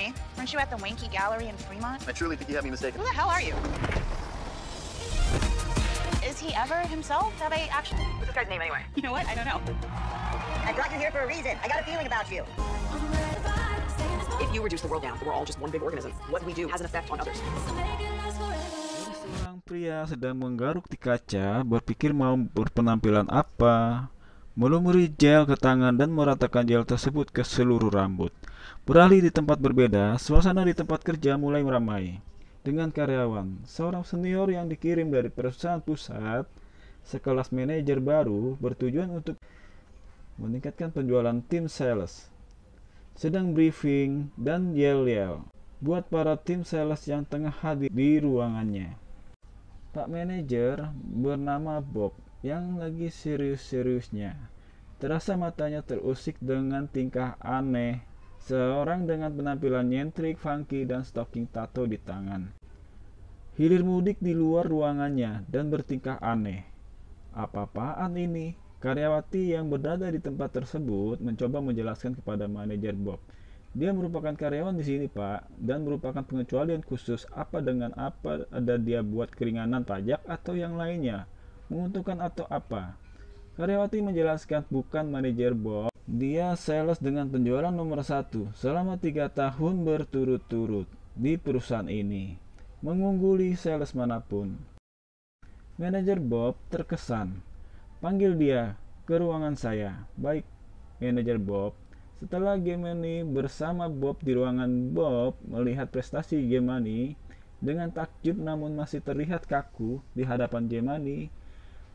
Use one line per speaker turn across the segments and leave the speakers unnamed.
me. Weren't you at the Wanky Gallery in Fremont? I truly think you have me mistaken. Who the hell are you? Is he ever himself? Have I actually... What's this guy's name anyway? You know what? I don't know. I brought you here for a reason. I got a feeling about you. If you reduce the world down, we're all just one big organism. What we do has an effect on others. Seorang pria sedang menggaruk di kaca, berpikir mau berpenampilan apa. melumuri gel ke tangan dan meratakan gel tersebut ke seluruh rambut. Beralih di tempat berbeda, suasana di tempat kerja mulai meramai. Dengan karyawan, seorang senior yang dikirim dari perusahaan pusat, sekelas manajer baru bertujuan untuk meningkatkan penjualan tim sales. Sedang briefing dan yel-yel buat para tim sales yang tengah hadir di ruangannya. Pak manajer bernama Bob yang lagi serius-seriusnya. Terasa matanya terusik dengan tingkah aneh seorang dengan penampilan nyentrik, funky, dan stocking tato di tangan. Hilir mudik di luar ruangannya dan bertingkah aneh. Apa-apaan ini? Karyawati yang berada di tempat tersebut mencoba menjelaskan kepada manajer Bob. Dia merupakan karyawan di sini, Pak, dan merupakan pengecualian khusus apa dengan apa ada dia buat keringanan pajak atau yang lainnya menguntungkan atau apa. Karyawati menjelaskan bukan manajer Bob, dia sales dengan penjualan nomor satu selama tiga tahun berturut-turut di perusahaan ini, mengungguli sales manapun. Manajer Bob terkesan, panggil dia ke ruangan saya. Baik, manajer Bob. Setelah ini bersama Bob di ruangan Bob melihat prestasi ini dengan takjub namun masih terlihat kaku di hadapan ini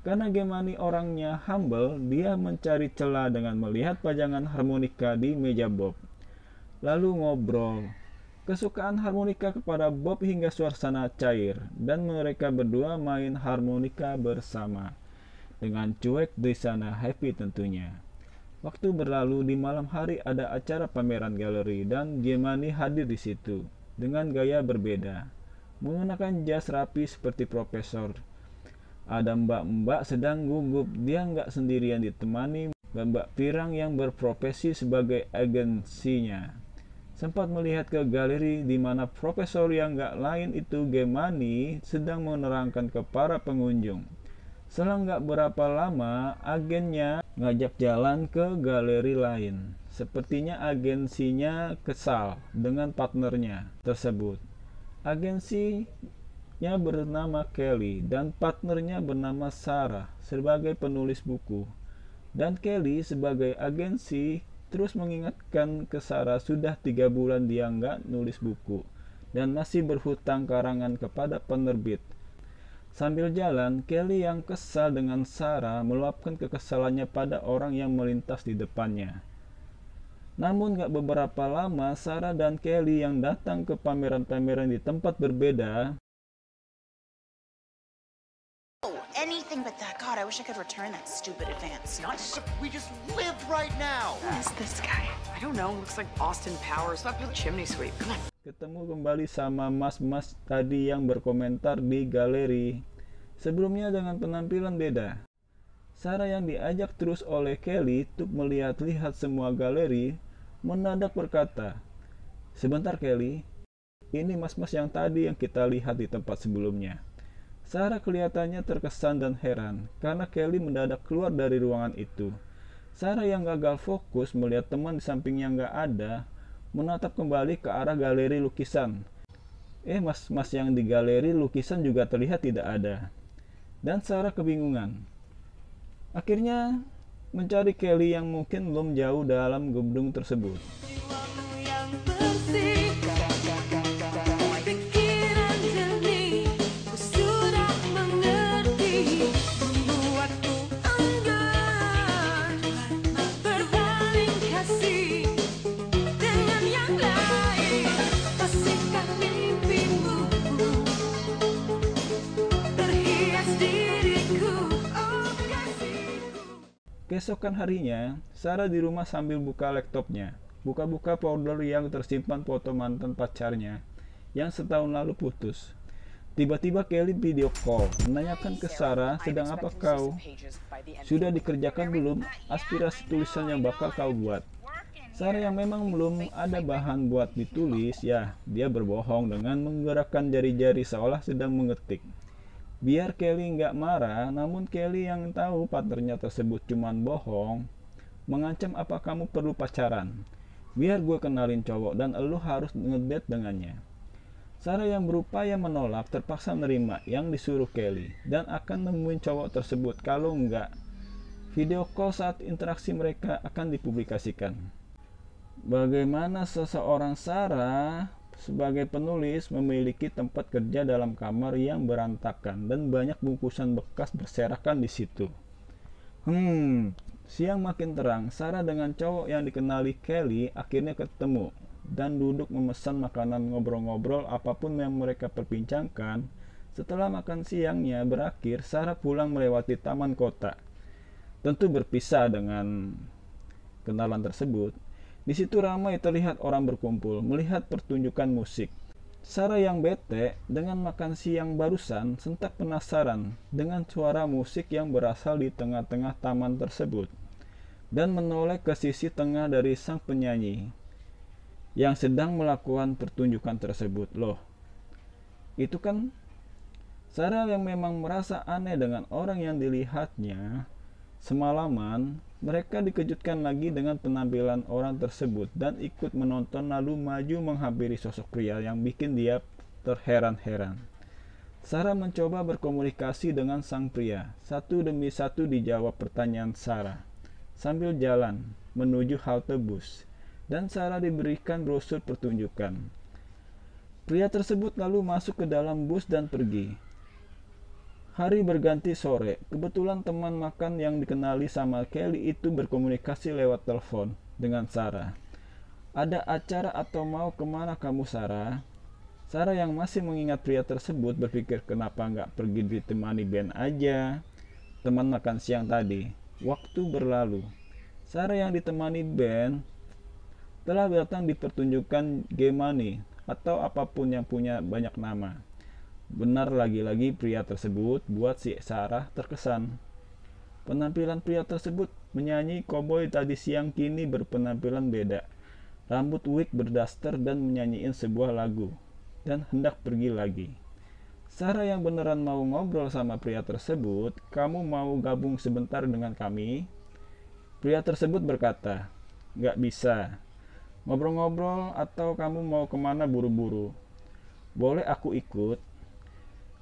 karena Gemani orangnya humble, dia mencari celah dengan melihat pajangan harmonika di meja Bob. Lalu ngobrol. Kesukaan harmonika kepada Bob hingga suasana cair, dan mereka berdua main harmonika bersama. Dengan cuek di sana happy tentunya. Waktu berlalu di malam hari ada acara pameran galeri dan Gemani hadir di situ dengan gaya berbeda. Menggunakan jas rapi seperti profesor ada mbak-mbak sedang gugup, dia nggak sendirian ditemani mbak mbak pirang yang berprofesi sebagai agensinya. Sempat melihat ke galeri di mana profesor yang nggak lain itu Gemani sedang menerangkan ke para pengunjung. Selang nggak berapa lama, agennya ngajak jalan ke galeri lain. Sepertinya agensinya kesal dengan partnernya tersebut. Agensi anaknya bernama Kelly dan partnernya bernama Sarah sebagai penulis buku. Dan Kelly sebagai agensi terus mengingatkan ke Sarah sudah tiga bulan dia nggak nulis buku dan masih berhutang karangan kepada penerbit. Sambil jalan, Kelly yang kesal dengan Sarah meluapkan kekesalannya pada orang yang melintas di depannya. Namun gak beberapa lama Sarah dan Kelly yang datang ke pameran-pameran di tempat berbeda I wish I could return that stupid advance. Not so, we just lived right now. Who is this guy? I don't know. Looks like Austin Powers, up chimney sweep. Come on. Ketemu kembali sama mas-mas tadi yang berkomentar di galeri. Sebelumnya dengan penampilan beda. Sarah yang diajak terus oleh Kelly untuk melihat-lihat semua galeri, menadak berkata, Sebentar Kelly, ini mas-mas yang tadi yang kita lihat di tempat sebelumnya. Sarah kelihatannya terkesan dan heran karena Kelly mendadak keluar dari ruangan itu. Sarah yang gagal fokus melihat teman di samping yang gak ada, menatap kembali ke arah galeri lukisan. Eh, mas-mas yang di galeri lukisan juga terlihat tidak ada. Dan Sarah kebingungan. Akhirnya, mencari Kelly yang mungkin belum jauh dalam gedung tersebut. Keesokan harinya, Sarah di rumah sambil buka laptopnya. Buka-buka folder yang tersimpan foto mantan pacarnya yang setahun lalu putus. Tiba-tiba Kelly video call, menanyakan ke Sarah, sedang apa kau? Sudah dikerjakan belum aspirasi tulisan yang bakal kau buat? Sarah yang memang belum ada bahan buat ditulis, ya, dia berbohong dengan menggerakkan jari-jari seolah sedang mengetik. Biar Kelly nggak marah, namun Kelly yang tahu partnernya tersebut cuma bohong, mengancam apa kamu perlu pacaran. Biar gue kenalin cowok dan lo harus ngedate dengannya. Sarah yang berupaya menolak terpaksa menerima yang disuruh Kelly dan akan nemuin cowok tersebut kalau nggak video call saat interaksi mereka akan dipublikasikan. Bagaimana seseorang Sarah sebagai penulis memiliki tempat kerja dalam kamar yang berantakan dan banyak bungkusan bekas berserakan di situ. Hmm, siang makin terang, Sarah dengan cowok yang dikenali Kelly akhirnya ketemu dan duduk memesan makanan ngobrol-ngobrol apapun yang mereka perbincangkan. Setelah makan siangnya berakhir, Sarah pulang melewati taman kota. Tentu berpisah dengan kenalan tersebut, di situ ramai terlihat orang berkumpul melihat pertunjukan musik. Sarah yang bete dengan makan siang barusan sentak penasaran dengan suara musik yang berasal di tengah-tengah taman tersebut dan menoleh ke sisi tengah dari sang penyanyi yang sedang melakukan pertunjukan tersebut. Loh, itu kan Sarah yang memang merasa aneh dengan orang yang dilihatnya Semalaman, mereka dikejutkan lagi dengan penampilan orang tersebut dan ikut menonton lalu maju menghampiri sosok pria yang bikin dia terheran-heran. Sarah mencoba berkomunikasi dengan sang pria. Satu demi satu dijawab pertanyaan Sarah. Sambil jalan menuju halte bus dan Sarah diberikan brosur pertunjukan. Pria tersebut lalu masuk ke dalam bus dan pergi. Hari berganti sore. Kebetulan teman makan yang dikenali sama Kelly itu berkomunikasi lewat telepon dengan Sarah. Ada acara atau mau kemana kamu Sarah? Sarah yang masih mengingat pria tersebut berpikir kenapa nggak pergi ditemani Ben aja. Teman makan siang tadi. Waktu berlalu. Sarah yang ditemani Ben telah datang di pertunjukan Gemani atau apapun yang punya banyak nama. Benar lagi-lagi pria tersebut buat si Sarah terkesan. Penampilan pria tersebut menyanyi koboi tadi siang kini berpenampilan beda. Rambut wig berdaster dan menyanyiin sebuah lagu. Dan hendak pergi lagi. Sarah yang beneran mau ngobrol sama pria tersebut, kamu mau gabung sebentar dengan kami? Pria tersebut berkata, Gak bisa. Ngobrol-ngobrol atau kamu mau kemana buru-buru? Boleh aku ikut,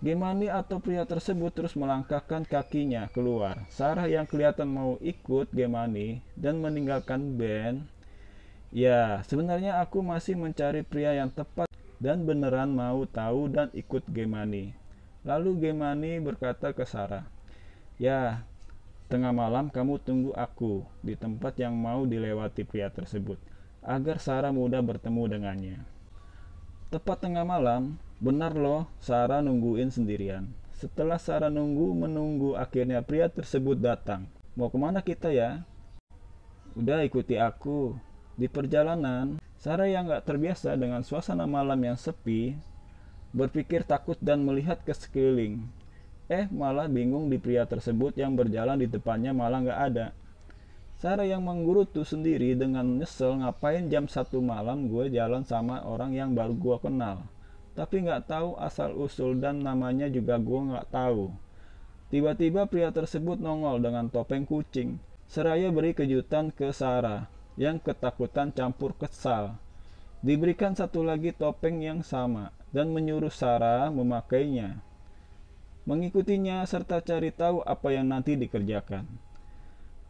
Gimani atau pria tersebut terus melangkahkan kakinya keluar. Sarah yang kelihatan mau ikut Gemani dan meninggalkan Ben. Ya, sebenarnya aku masih mencari pria yang tepat dan beneran mau tahu dan ikut Gemani. Lalu Gemani berkata ke Sarah, "Ya, tengah malam kamu tunggu aku di tempat yang mau dilewati pria tersebut, agar Sarah mudah bertemu dengannya." Tepat tengah malam, benar loh Sarah nungguin sendirian. Setelah Sarah nunggu menunggu akhirnya pria tersebut datang. Mau kemana kita ya? Udah ikuti aku. Di perjalanan, Sarah yang gak terbiasa dengan suasana malam yang sepi, berpikir takut dan melihat ke sekeliling. Eh, malah bingung di pria tersebut yang berjalan di depannya malah gak ada. Cara yang menggerutu sendiri dengan nyesel ngapain jam satu malam gue jalan sama orang yang baru gue kenal. Tapi nggak tahu asal usul dan namanya juga gue nggak tahu. Tiba-tiba pria tersebut nongol dengan topeng kucing. Seraya beri kejutan ke Sarah yang ketakutan campur kesal. Diberikan satu lagi topeng yang sama dan menyuruh Sarah memakainya. Mengikutinya serta cari tahu apa yang nanti dikerjakan.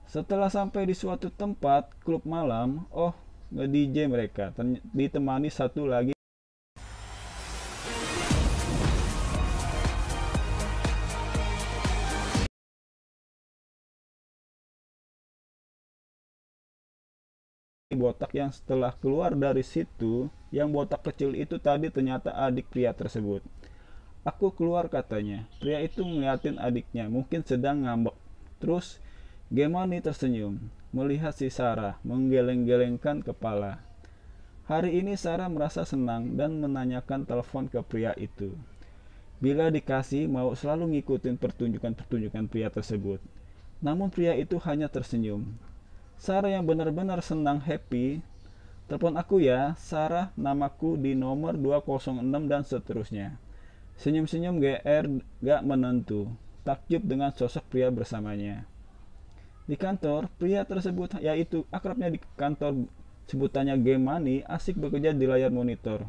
Setelah sampai di suatu tempat, klub malam, oh, nge-DJ mereka, ditemani satu lagi botak yang setelah keluar dari situ, yang botak kecil itu tadi ternyata adik pria tersebut. Aku keluar katanya. Pria itu ngeliatin adiknya, mungkin sedang ngambek. Terus Gemoni tersenyum, melihat si Sarah menggeleng-gelengkan kepala. Hari ini Sarah merasa senang dan menanyakan telepon ke pria itu. Bila dikasih, mau selalu ngikutin pertunjukan-pertunjukan pria tersebut. Namun pria itu hanya tersenyum. Sarah yang benar-benar senang happy, telepon aku ya, Sarah namaku di nomor 206 dan seterusnya. Senyum-senyum GR gak menentu, takjub dengan sosok pria bersamanya. Di kantor, pria tersebut yaitu akrabnya di kantor sebutannya Game Money asik bekerja di layar monitor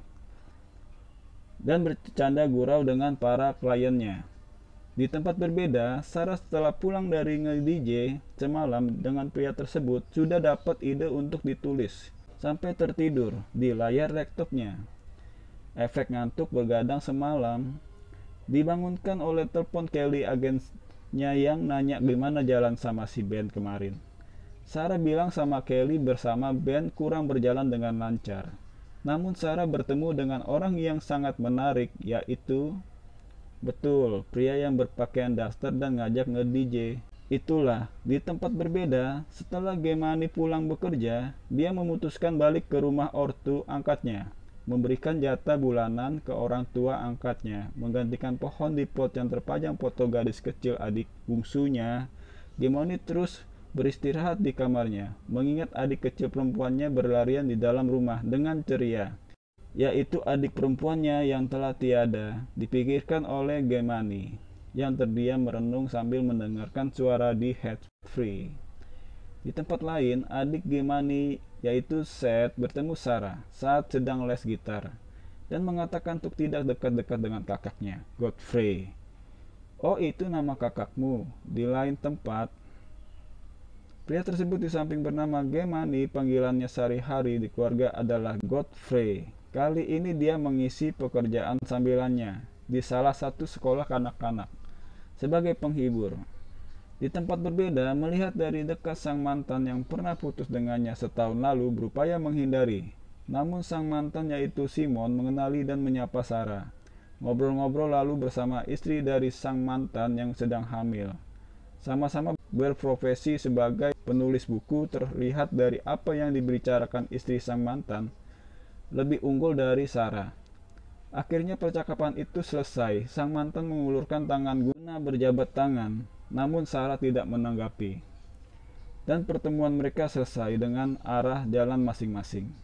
dan bercanda gurau dengan para kliennya. Di tempat berbeda, Sarah setelah pulang dari nge-DJ semalam dengan pria tersebut sudah dapat ide untuk ditulis sampai tertidur di layar laptopnya. Efek ngantuk bergadang semalam dibangunkan oleh telepon Kelly agen Nya yang nanya gimana jalan sama si Ben kemarin. Sarah bilang sama Kelly bersama Ben kurang berjalan dengan lancar. Namun Sarah bertemu dengan orang yang sangat menarik yaitu Betul, pria yang berpakaian daster dan ngajak nge-DJ. Itulah, di tempat berbeda, setelah Gemani pulang bekerja, dia memutuskan balik ke rumah ortu angkatnya memberikan jatah bulanan ke orang tua angkatnya, menggantikan pohon di pot yang terpajang foto gadis kecil adik bungsunya. Gemoni terus beristirahat di kamarnya, mengingat adik kecil perempuannya berlarian di dalam rumah dengan ceria, yaitu adik perempuannya yang telah tiada, dipikirkan oleh Gemani, yang terdiam merenung sambil mendengarkan suara di head free. Di tempat lain, adik Gemani yaitu Seth bertemu Sarah saat sedang les gitar dan mengatakan untuk tidak dekat-dekat dengan kakaknya, Godfrey. Oh itu nama kakakmu, di lain tempat. Pria tersebut di samping bernama Gemani, panggilannya sehari-hari di keluarga adalah Godfrey. Kali ini dia mengisi pekerjaan sambilannya di salah satu sekolah kanak-kanak sebagai penghibur di tempat berbeda melihat dari dekat sang mantan yang pernah putus dengannya setahun lalu berupaya menghindari. Namun sang mantan yaitu Simon mengenali dan menyapa Sarah. Ngobrol-ngobrol lalu bersama istri dari sang mantan yang sedang hamil. Sama-sama berprofesi sebagai penulis buku terlihat dari apa yang dibicarakan istri sang mantan lebih unggul dari Sarah. Akhirnya percakapan itu selesai. Sang mantan mengulurkan tangan guna berjabat tangan. Namun Sarah tidak menanggapi. Dan pertemuan mereka selesai dengan arah jalan masing-masing.